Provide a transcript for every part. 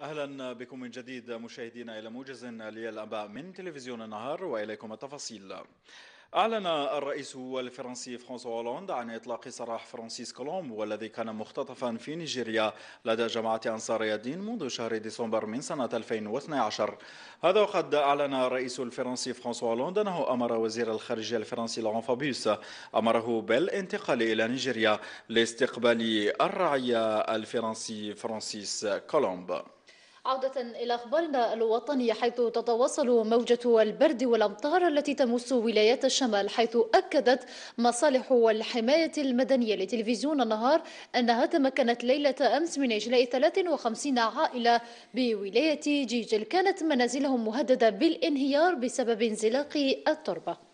اهلا بكم من جديد مشاهدينا الى موجز للانباء من تلفزيون النهار واليكم التفاصيل. أعلن الرئيس الفرنسي فرانسوا هولاند عن إطلاق سراح فرانسيس كولومب والذي كان مختطفا في نيجيريا لدى جماعة أنصار الدين منذ شهر ديسمبر من سنة 2012 هذا وقد أعلن الرئيس الفرنسي فرانسوا هولاند أنه أمر وزير الخارجية الفرنسي لون فابيوس أمره بالانتقال إلى نيجيريا لاستقبال الرعية الفرنسي فرانسيس كولومب عودة إلى أخبارنا الوطنية حيث تتواصل موجة البرد والأمطار التي تمس ولايات الشمال حيث أكدت مصالح الحماية المدنية لتلفزيون النهار أنها تمكنت ليلة أمس من إجلاء 53 عائلة بولاية جيجل كانت منازلهم مهددة بالانهيار بسبب انزلاق التربة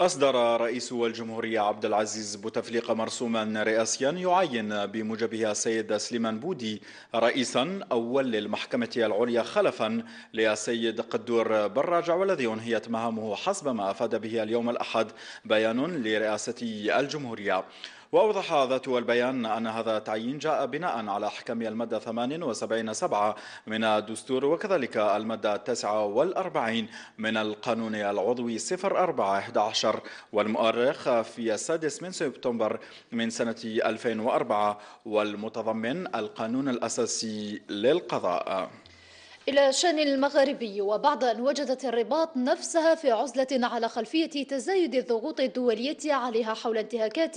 أصدر رئيس الجمهورية عبد العزيز بوتفليقة مرسوما رئاسيا يعين بموجبه السيد سليمان بودي رئيسا أول للمحكمة العليا خلفا للسيد قدور براجع والذي أنهيت مهامه حسب ما أفاد به اليوم الأحد بيان لرئاسة الجمهورية وأوضح ذات البيان أن هذا التعيين جاء بناء على أحكام المادة 78 7 من الدستور وكذلك المادة 49 من القانون العضوي 04 11 والمؤرخ في السادس من سبتمبر من سنة 2004 والمتضمن القانون الأساسي للقضاء إلى شان المغاربي وبعد أن وجدت الرباط نفسها في عزلة على خلفية تزايد الضغوط الدولية عليها حول انتهاكات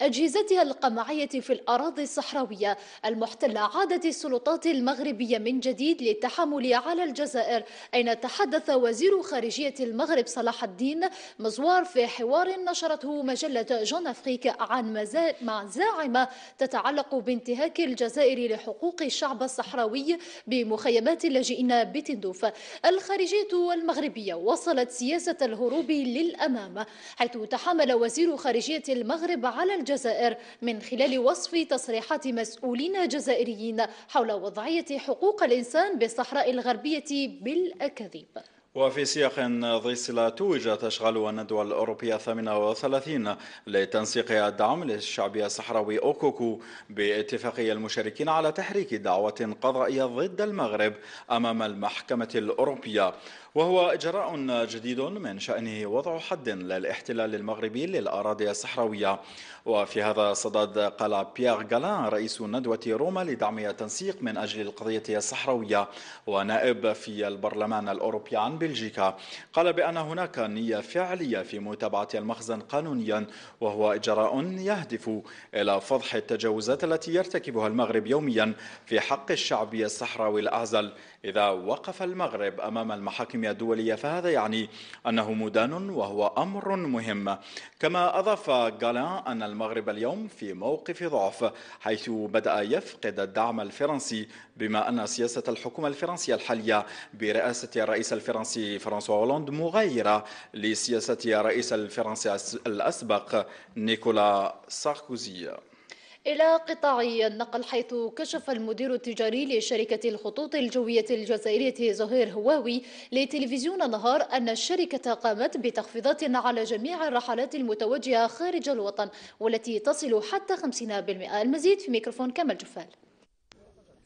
أجهزتها القمعية في الأراضي الصحراوية المحتلة عادت السلطات المغربية من جديد للتحامل على الجزائر أين تحدث وزير خارجية المغرب صلاح الدين مزوار في حوار نشرته مجلة جون أفريك عن مزاعم تتعلق بانتهاك الجزائر لحقوق الشعب الصحراوي بمخيمات اللجنة لاجئين بتندوف الخارجية المغربية وصلت سياسة الهروب للأمام حيث تحامل وزير خارجية المغرب على الجزائر من خلال وصف تصريحات مسؤولين جزائريين حول وضعية حقوق الإنسان بالصحراء الغربية بالأكاذيب وفي سياق ذي صلة توج تشغل الندوة الأوروبية 38 لتنسيق الدعم للشعبية الصحراوي أوكوكو باتفاقية المشاركين على تحريك دعوة قضائية ضد المغرب أمام المحكمة الأوروبية وهو إجراء جديد من شأنه وضع حد للاحتلال المغربي للأراضي الصحراوية وفي هذا الصدد قال بيير غالان رئيس ندوة روما لدعم التنسيق من أجل القضية الصحراوية ونائب في البرلمان الأوروبي عن بلجيكا قال بأن هناك نية فعلية في متابعة المخزن قانونيا وهو إجراء يهدف إلى فضح التجاوزات التي يرتكبها المغرب يوميا في حق الشعب الصحراوي الأعزل إذا وقف المغرب أمام المحاكم الدولية فهذا يعني أنه مدان وهو أمر مهم كما أضاف غالان أن المغرب اليوم في موقف ضعف حيث بدأ يفقد الدعم الفرنسي بما أن سياسة الحكومة الفرنسية الحالية برئاسة الرئيس الفرنسي فرانسوا هولاند مغايرة لسياسة الرئيس الفرنسي الأسبق نيكولا ساركوزي إلى قطاع النقل حيث كشف المدير التجاري لشركة الخطوط الجوية الجزائرية زهير هواوي لتلفزيون نهار أن الشركة قامت بتخفيضات على جميع الرحلات المتوجهة خارج الوطن والتي تصل حتى 50% المزيد في ميكروفون كمال جفال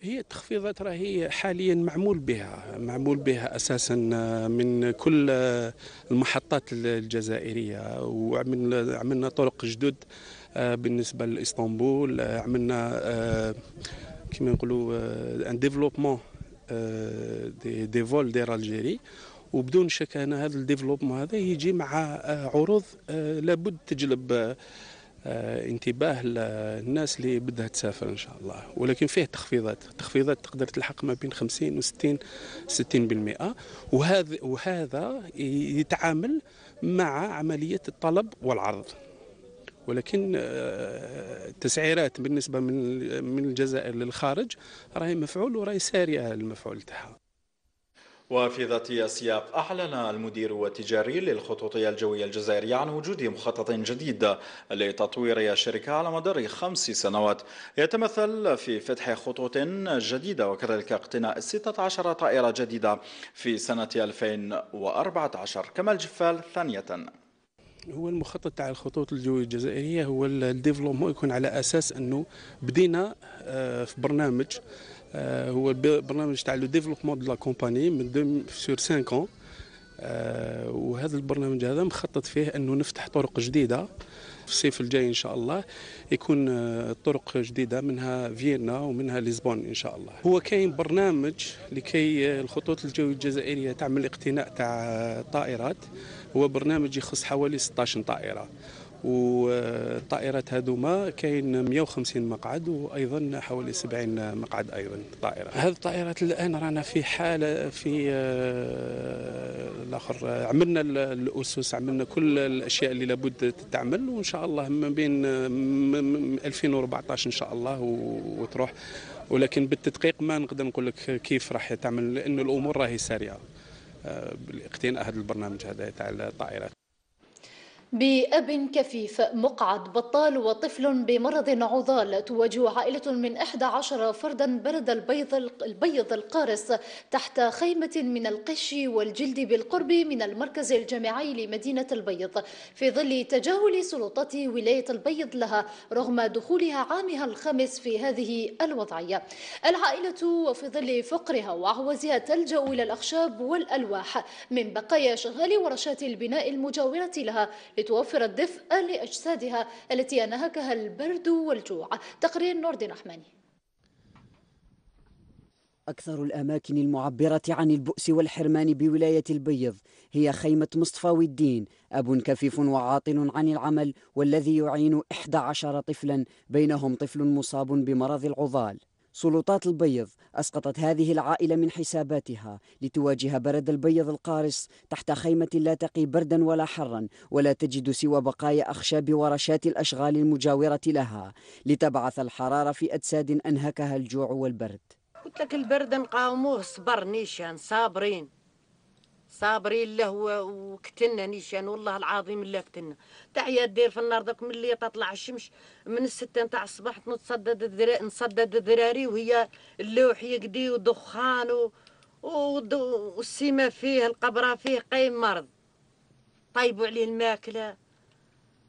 هي التخفيضات راهي حاليا معمول بها معمول بها اساسا آه، من كل آه، المحطات الجزائريه وعملنا طرق جدد آه، بالنسبه لاسطنبول آه، عملنا آه، كما نقولوا ان ديفلوبمون دي, دي فول دير الجيري وبدون شك ان هذا الديفلوبمون هذا يجي مع عروض لابد تجلب انتباه الناس اللي بدها تسافر ان شاء الله ولكن فيه تخفيضات تخفيضات تقدر تلحق ما بين 50 و 60 60% وهذا وهذا يتعامل مع عمليه الطلب والعرض ولكن التسعيرات آه، بالنسبه من من الجزائر للخارج راهي مفعول وراهي ساريه المفعول تاعها وفي ذات السياق أعلن المدير التجاري للخطوط الجوية الجزائرية عن وجود مخطط جديد لتطوير الشركة على مدار خمس سنوات يتمثل في فتح خطوط جديدة وكذلك اقتناء 16 طائرة جديدة في سنة 2014 كما الجفال ثانية هو المخطط تاع الخطوط الجوية الجزائرية هو الديفلوبمون يكون على أساس أنه بدينا آه، في برنامج آه، هو برنامج تاع لو ديفلوبمون دو لا كومباني من سور 5 ans آه، وهذا البرنامج هذا مخطط فيه أنه نفتح طرق جديدة في الصيف الجاي ان شاء الله يكون طرق جديده منها فيينا ومنها ليزبون ان شاء الله هو كاين برنامج لكي الخطوط الجويه الجزائريه تعمل اقتناء تاع طائرات هو برنامج يخص حوالي 16 طائرة والطائرات هذوما كاين 150 مقعد وايضا حوالي 70 مقعد ايضا طائره هذه الطائرات الان رانا في حاله في آه، الاخر آه، عملنا الاسس عملنا كل الاشياء اللي لابد تتعمل وان شاء الله ما بين 2014 آه، ان شاء الله وتروح ولكن بالتدقيق ما نقدر نقول لك كيف راح تعمل لانه الامور راهي سريعه آه، بالاقتناء هذا البرنامج هذا تاع الطائرات بأب كفيف مقعد بطال وطفل بمرض عضال تواجه عائلة من 11 فردا برد البيض البيض القارس تحت خيمة من القش والجلد بالقرب من المركز الجامعي لمدينة البيض في ظل تجاهل سلطات ولاية البيض لها رغم دخولها عامها الخامس في هذه الوضعية العائلة وفي ظل فقرها وعوزها تلجأ إلى الأخشاب والألواح من بقايا شغال ورشات البناء المجاورة لها لتوفر الدفء لأجسادها التي أنهكها البرد والجوع تقرير الدين أحماني أكثر الأماكن المعبرة عن البؤس والحرمان بولاية البيض هي خيمة مصطفى الدين أب كفيف وعاطل عن العمل والذي يعين 11 طفلا بينهم طفل مصاب بمرض العضال سلطات البيض أسقطت هذه العائلة من حساباتها لتواجه برد البيض القارس تحت خيمة لا تقي بردا ولا حرا ولا تجد سوى بقايا أخشاب ورشات الأشغال المجاورة لها لتبعث الحرارة في أجساد أنهكها الجوع والبرد قلت لك البرد نقاوموه صبر نيشان صابرين صابرين الله وكتنا نيشان والله العظيم الله كتنا تعيا دير في النار دوك ملي تطلع الشمس من الستة نتاع الصباح نتصدد الذرا نصدد الدراري وهي اللوح يقدي ودخان و... والسيما فيه القبرة فيه قايم مرض طيبوا عليه الماكلة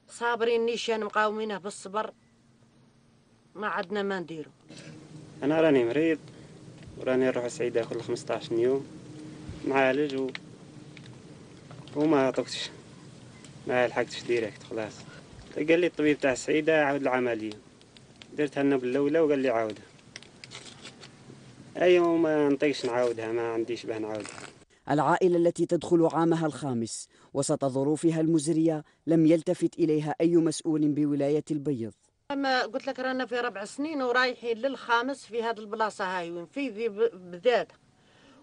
صابرين نيشان مقاومينه بالصبر ما عندنا ما نديرو انا راني مريض وراني نروح سعيدة كل 15 يوم معالج و وما عطوكش ما لحقتش ديريكت خلاص قال لي الطبيب تاع سعيده عاود العملية درتها لنا بالاولى وقال لي عاودها أيوة ما نطيقش نعاودها ما عنديش باه نعاودها العائلة التي تدخل عامها الخامس وسط ظروفها المزرية لم يلتفت إليها أي مسؤول بولاية البيض ما قلت لك رانا في ربع سنين ورايحين للخامس في هذه البلاصة هاي وين في ذي بالذات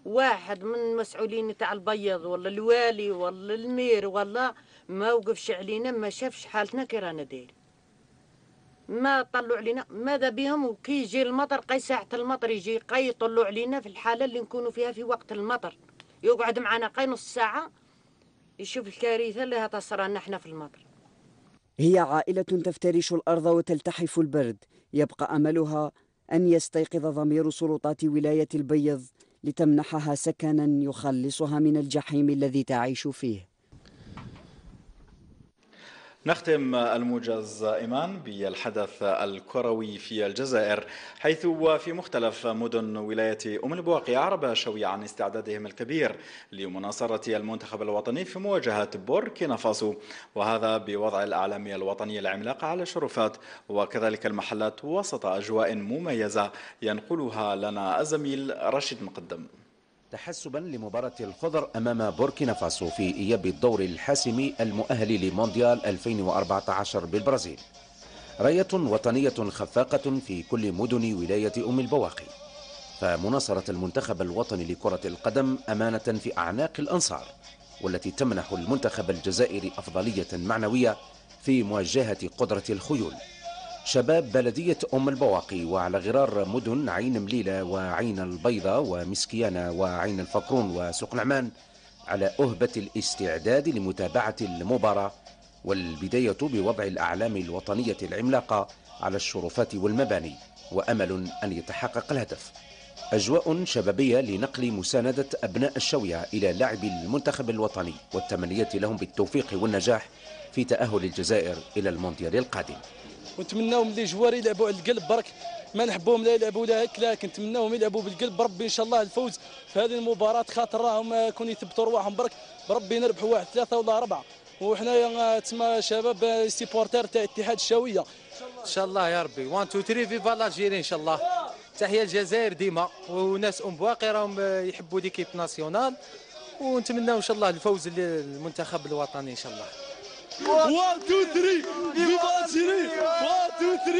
واحد من المسؤولين تاع البيض ولا الوالي ولا المير ولا ما وقفش علينا ما شافش حالتنا كي رانا دايرين ما طلعوا علينا ماذا بهم وكي يجي المطر قي ساعة المطر يجي قي يطلعوا علينا في الحالة اللي نكونوا فيها في وقت المطر يقعد معنا قي نص ساعة يشوف الكارثة اللي هتصرنا احنا في المطر هي عائلة تفترش الأرض وتلتحف البرد يبقى أملها أن يستيقظ ضمير سلطات ولاية البيض لتمنحها سكنا يخلصها من الجحيم الذي تعيش فيه نختم الموجز إيمان بالحدث الكروي في الجزائر حيث في مختلف مدن ولاية أم البواقي عرب شوي عن استعدادهم الكبير لمناصرة المنتخب الوطني في مواجهة بوركينا فاسو وهذا بوضع الأعلام الوطني العملاق على الشرفات وكذلك المحلات وسط أجواء مميزة ينقلها لنا الزميل رشيد مقدم تحسبا لمباراة الخضر أمام بوركينا فاسو في إياب الدور الحاسم المؤهل لمونديال 2014 بالبرازيل راية وطنية خفاقة في كل مدن ولاية أم البواقي فمناصرة المنتخب الوطني لكرة القدم أمانة في أعناق الأنصار والتي تمنح المنتخب الجزائري أفضلية معنوية في مواجهة قدرة الخيول شباب بلدية أم البواقي وعلى غرار مدن عين مليلة وعين البيضة ومسكيانة وعين الفقرون وسوق نعمان على أهبة الاستعداد لمتابعة المباراة والبداية بوضع الأعلام الوطنية العملاقة على الشرفات والمباني وأمل أن يتحقق الهدف أجواء شبابية لنقل مساندة أبناء الشوية إلى لعب المنتخب الوطني والتمنيات لهم بالتوفيق والنجاح في تأهل الجزائر إلى المونديال القادم ونتمناو ملي جوار يلعبوا على القلب برك ما نحبوهم لا يلعبوا لا هيك لا كنتمناهم يلعبوا بالقلب بربي ان شاء الله الفوز في هذه المباراه خاطر راهم آه، كون يثبتوا رواحهم برك بربي نربحوا واحد ثلاثه ولا اربعه وحنايا آه، تسمى شباب آه، سيبورتير تاع اتحاد الشاويه ان شاء الله يا ربي 1 2 3 فيفا لاجيري ان شاء الله تحيه الجزائر ديما وناس ام بواقي راهم يحبوا ليكيب ناسيونال ونتمناو ان شاء الله الفوز للمنتخب الوطني ان شاء الله 1, 2, 3 فيفا 1 2 3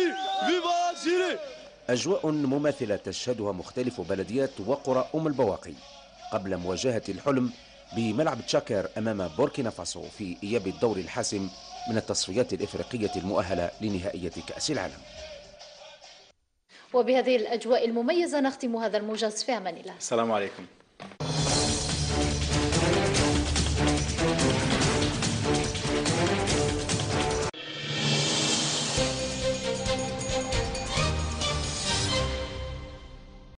فيفا أجواء مماثلة تشهدها مختلف بلديات وقرى أم البواقي قبل مواجهة الحلم بملعب تشاكر أمام بوركينا فاسو في إياب الدور الحاسم من التصفيات الإفريقية المؤهلة لنهائية كأس العالم وبهذه الأجواء المميزة نختم هذا الموجز في أمان الله السلام عليكم